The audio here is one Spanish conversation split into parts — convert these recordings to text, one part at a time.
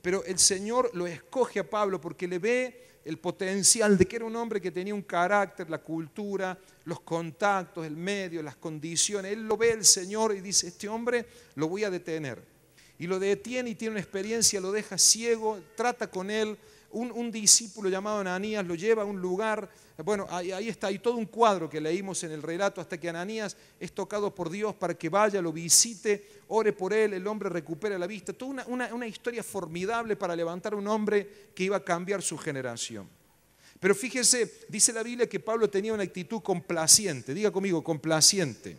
pero el Señor lo escoge a Pablo porque le ve el potencial de que era un hombre que tenía un carácter, la cultura, los contactos, el medio, las condiciones. Él lo ve el Señor y dice, este hombre lo voy a detener. Y lo detiene y tiene una experiencia, lo deja ciego, trata con él, un, discípulo llamado Ananías lo lleva a un lugar, bueno, ahí, está, hay todo un cuadro que leímos en el relato hasta que Ananías es tocado por Dios para que vaya, lo visite, ore por él, el hombre recupera la vista, toda una, una historia formidable para levantar a un hombre que iba a cambiar su generación. Pero fíjese, dice la Biblia que Pablo tenía una actitud complaciente, diga conmigo, complaciente.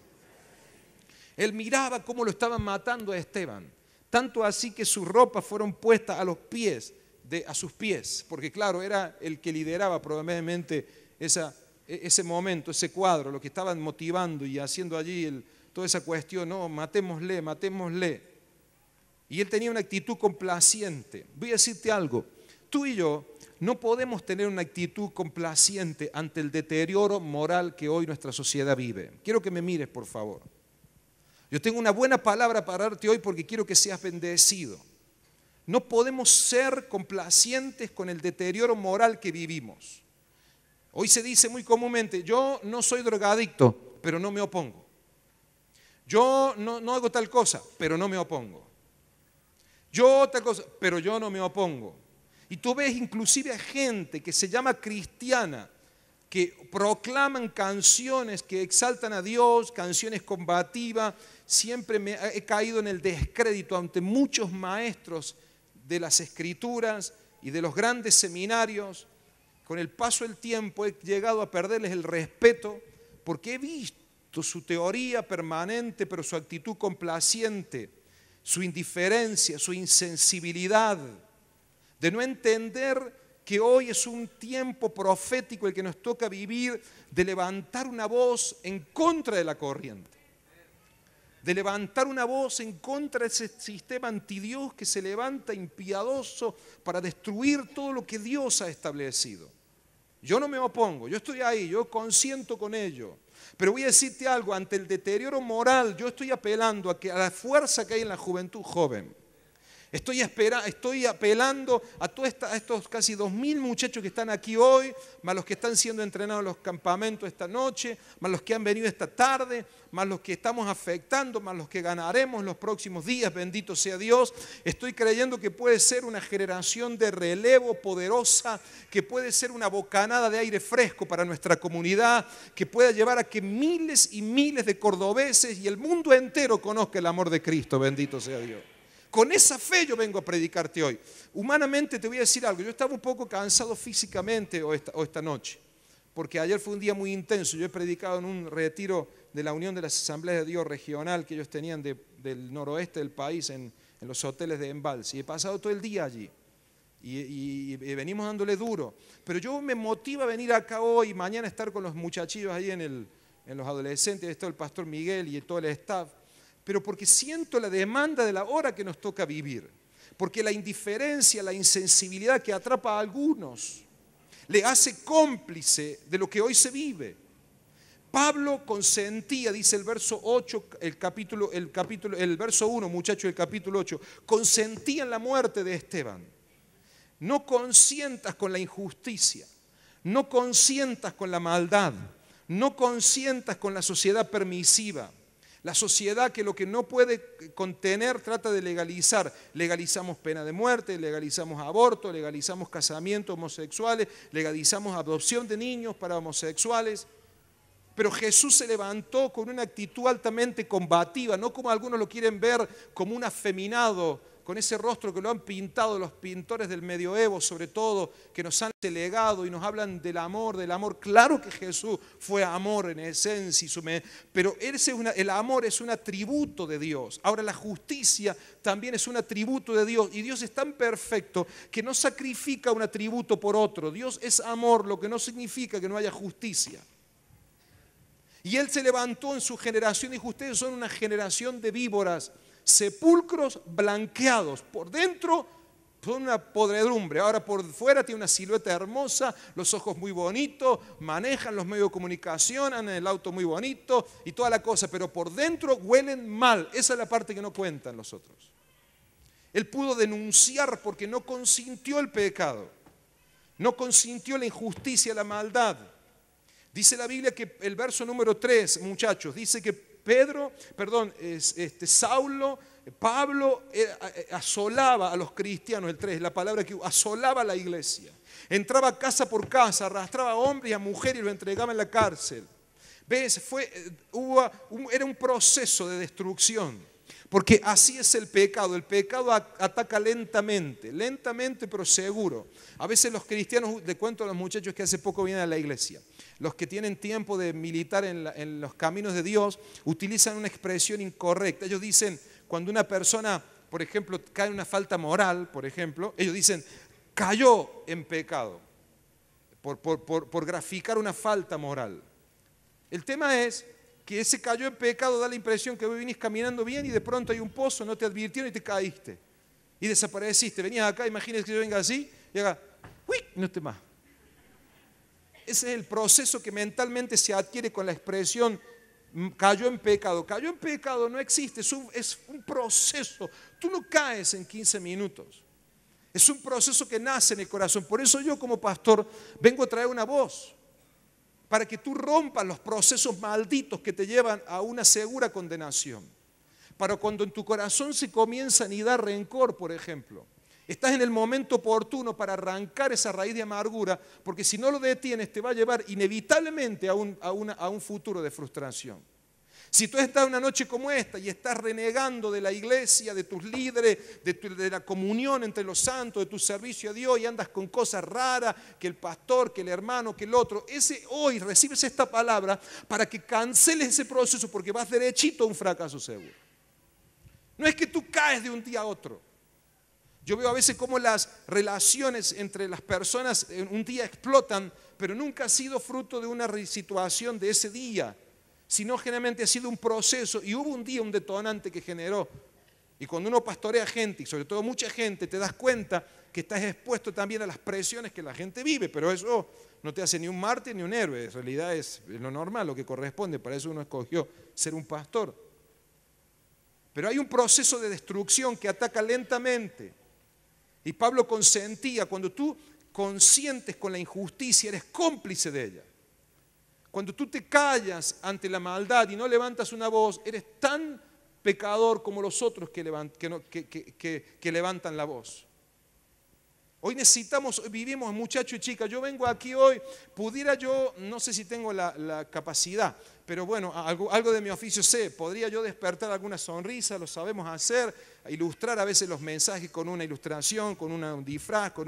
Él miraba cómo lo estaban matando a Esteban, tanto así que sus ropas fueron puestas a los pies a sus pies, porque claro, era el que lideraba probablemente e, ese momento, ese cuadro, lo que estaban motivando y haciendo allí toda esa cuestión, no, matémosle, matémosle. Y él tenía una actitud complaciente. Voy a decirte algo, tú y yo no podemos tener una actitud complaciente ante el deterioro moral que hoy nuestra sociedad vive. Quiero que me mires, por favor. Yo tengo una buena palabra para darte hoy porque quiero que seas bendecido. No podemos ser complacientes con el deterioro moral que vivimos. Hoy se dice muy comúnmente, yo no soy drogadicto, pero no me opongo. Yo no, hago tal cosa, pero no me opongo. Yo otra cosa, pero yo no me opongo. Y tú ves inclusive a gente que se llama cristiana, que proclaman canciones que exaltan a Dios, canciones combativas. Siempre me he caído en el descrédito ante muchos maestros de las escrituras y de los grandes seminarios, con el paso del tiempo he llegado a perderles el respeto porque he visto su teoría permanente, pero su actitud complaciente, su indiferencia, su insensibilidad, de no entender que hoy es un tiempo profético el que nos toca vivir de levantar una voz en contra de la corriente de levantar una voz en contra de ese sistema antidios que se levanta impiedoso para destruir todo lo que Dios ha establecido. Yo no me opongo, yo estoy ahí, yo consiento con ello. Pero voy a decirte algo, ante el deterioro moral, yo estoy apelando a, que, a la fuerza que hay en la juventud joven. Estoy, espera, estoy apelando a, estos casi 2.000 muchachos que están aquí hoy, más los que están siendo entrenados en los campamentos esta noche, más los que han venido esta tarde, más los que estamos afectando, más los que ganaremos los próximos días, bendito sea Dios. Estoy creyendo que puede ser una generación de relevo poderosa, que puede ser una bocanada de aire fresco para nuestra comunidad, que pueda llevar a que miles y miles de cordobeses y el mundo entero conozca el amor de Cristo, bendito sea Dios. Con esa fe yo vengo a predicarte hoy. Humanamente te voy a decir algo, yo estaba un poco cansado físicamente esta, noche, porque ayer fue un día muy intenso. Yo he predicado en un retiro de la Unión de las Asambleas de Dios Regional que ellos tenían del noroeste del país en, los hoteles de Embalse. Y he pasado todo el día allí. Y, venimos dándole duro. Pero yo me motiva a venir acá hoy, mañana estar con los muchachillos allí en, en los adolescentes, esto el pastor Miguel y todo el staff pero porque siento la demanda de la hora que nos toca vivir, porque la indiferencia, la insensibilidad que atrapa a algunos, le hace cómplice de lo que hoy se vive. Pablo consentía, dice el verso 8, el capítulo, el capítulo, el verso 1, muchachos, el capítulo 8, consentía en la muerte de Esteban. No consientas con la injusticia, no consientas con la maldad, no consientas con la sociedad permisiva, la sociedad que lo que no puede contener trata de legalizar. Legalizamos pena de muerte, legalizamos aborto, legalizamos casamientos homosexuales, legalizamos adopción de niños para homosexuales. Pero Jesús se levantó con una actitud altamente combativa, no como algunos lo quieren ver, como un afeminado, con ese rostro que lo han pintado los pintores del medioevo, sobre todo, que nos han delegado y nos hablan del amor, del amor. Claro que Jesús fue amor en esencia, pero el amor es un atributo de Dios. Ahora la justicia también es un atributo de Dios y Dios es tan perfecto que no sacrifica un atributo por otro. Dios es amor, lo que no significa que no haya justicia. Y él se levantó en su generación y ustedes son una generación de víboras sepulcros blanqueados. Por dentro son una podredumbre. Ahora por fuera tiene una silueta hermosa, los ojos muy bonitos, manejan los medios de comunicación, andan en el auto muy bonito y toda la cosa, pero por dentro huelen mal. Esa es la parte que no cuentan los otros. Él pudo denunciar porque no consintió el pecado, no consintió la injusticia, la maldad. Dice la Biblia que el verso número 3, muchachos, dice que Pedro, perdón, este, Saulo, Pablo eh, asolaba a los cristianos, el 3, la palabra que asolaba a la iglesia. Entraba casa por casa, arrastraba a hombres y a mujeres y lo entregaba en la cárcel. ¿Ves? Fue, eh, hubo, era un proceso de destrucción. Porque así es el pecado. El pecado ataca lentamente, lentamente pero seguro. A veces los cristianos, le cuento a los muchachos que hace poco vienen a la iglesia, los que tienen tiempo de militar en, los caminos de Dios, utilizan una expresión incorrecta. Ellos dicen, cuando una persona, por ejemplo, cae en una falta moral, por ejemplo, ellos dicen, cayó en pecado, por graficar una falta moral. El tema es que ese cayó en pecado da la impresión que vos vinís caminando bien y de pronto hay un pozo, no te advirtieron y te caíste. Y desapareciste. Venías acá, imagínese que yo venga así y haga, uy, no te más. Ese es el proceso que mentalmente se adquiere con la expresión mm, cayó en pecado. Cayó en pecado no existe, es un, es un proceso. Tú no caes en 15 minutos. Es un proceso que nace en el corazón. Por eso yo como pastor vengo a traer una voz para que tú rompas los procesos malditos que te llevan a una segura condenación. Para cuando en tu corazón se comienza a anidar rencor, por ejemplo. Estás en el momento oportuno para arrancar esa raíz de amargura, porque si no lo detienes te va a llevar inevitablemente a un futuro de frustración. Si tú estás una noche como esta y estás renegando de la iglesia, de tus líderes, de, la comunión entre los santos, de tu servicio a Dios y andas con cosas raras, que el pastor, que el hermano, que el otro, ese hoy recibes esta palabra para que canceles ese proceso porque vas derechito a un fracaso seguro. No es que tú caes de un día a otro. Yo veo a veces cómo las relaciones entre las personas un día explotan, pero nunca ha sido fruto de una situación de ese día sino generalmente ha sido un proceso y hubo un día un detonante que generó. Y cuando uno pastorea gente, y sobre todo mucha gente, te das cuenta que estás expuesto también a las presiones que la gente vive, pero eso no te hace ni un mártir ni un héroe, en realidad es lo normal, lo que corresponde, para eso uno escogió ser un pastor. Pero hay un proceso de destrucción que ataca lentamente. Y Pablo consentía, cuando tú consientes con la injusticia, eres cómplice de ella. Cuando tú te callas ante la maldad y no levantas una voz, eres tan pecador como los otros que, levantan la voz. Hoy necesitamos, hoy vivimos muchachos y chicas. Yo vengo aquí hoy, pudiera yo, no sé si tengo la, capacidad, pero bueno, algo, de mi oficio sé, podría yo despertar alguna sonrisa, lo sabemos hacer, ilustrar a veces los mensajes con una ilustración, con un disfraz, con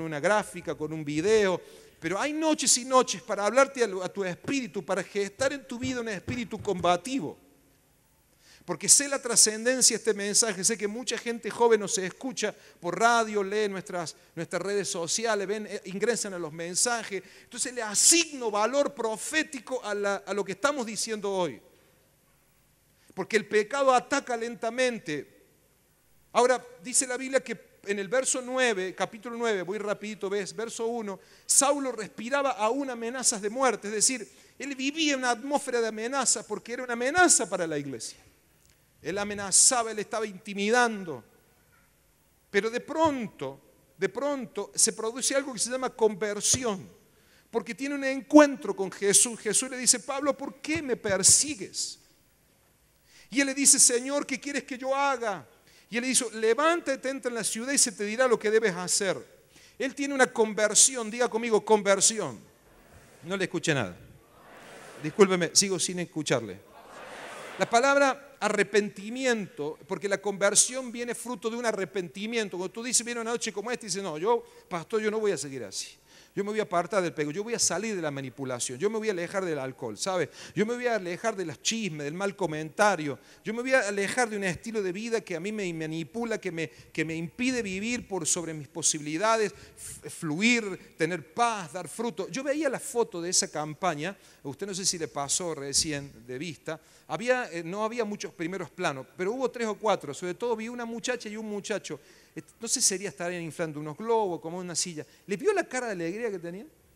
una gráfica, con un video, pero hay noches y noches para hablarte a tu espíritu, para gestar en tu vida un espíritu combativo. Porque sé la trascendencia de este mensaje, sé que mucha gente joven nos escucha por radio, lee nuestras, nuestras redes sociales, ven, eh, ingresan a los mensajes. Entonces le asigno valor profético a lo que estamos diciendo hoy. Porque el pecado ataca lentamente. Ahora, dice la Biblia que en el verso 9, capítulo 9, voy rapidito, ves, verso 1, Saulo respiraba aún amenazas de muerte, es decir, él vivía en una atmósfera de amenaza porque era una amenaza para la iglesia. Él amenazaba, él estaba intimidando. Pero de pronto, de pronto se produce algo que se llama conversión, porque tiene un encuentro con Jesús. Jesús le dice, Pablo, ¿por qué me persigues? Y él le dice, Señor, ¿qué quieres que yo haga? Y él le dijo, levántate, entra en la ciudad y se te dirá lo que debes hacer. Él tiene una conversión, diga conmigo, conversión. No le escuché nada. Discúlpeme, sigo sin escucharle. La palabra arrepentimiento, porque la conversión viene fruto de un arrepentimiento. Cuando tú dices, viene una noche como esta, y dices, no, yo, pastor, yo no voy a seguir así. Yo me voy a apartar del pego, yo voy a salir de la manipulación, yo me voy a alejar del alcohol, ¿sabes? Yo me voy a alejar de los chismes, del mal comentario, yo me voy a alejar de un estilo de vida que a mí me manipula, que me, que me impide vivir por sobre mis posibilidades, fluir, tener paz, dar fruto. Yo veía la foto de esa campaña, usted no sé si le pasó recién de vista, había, eh, no había muchos primeros planos, pero hubo tres o cuatro, sobre todo vi una muchacha y un muchacho no sería estar inflando unos globos, como una silla. ¿Le vio la cara de alegría que tenía?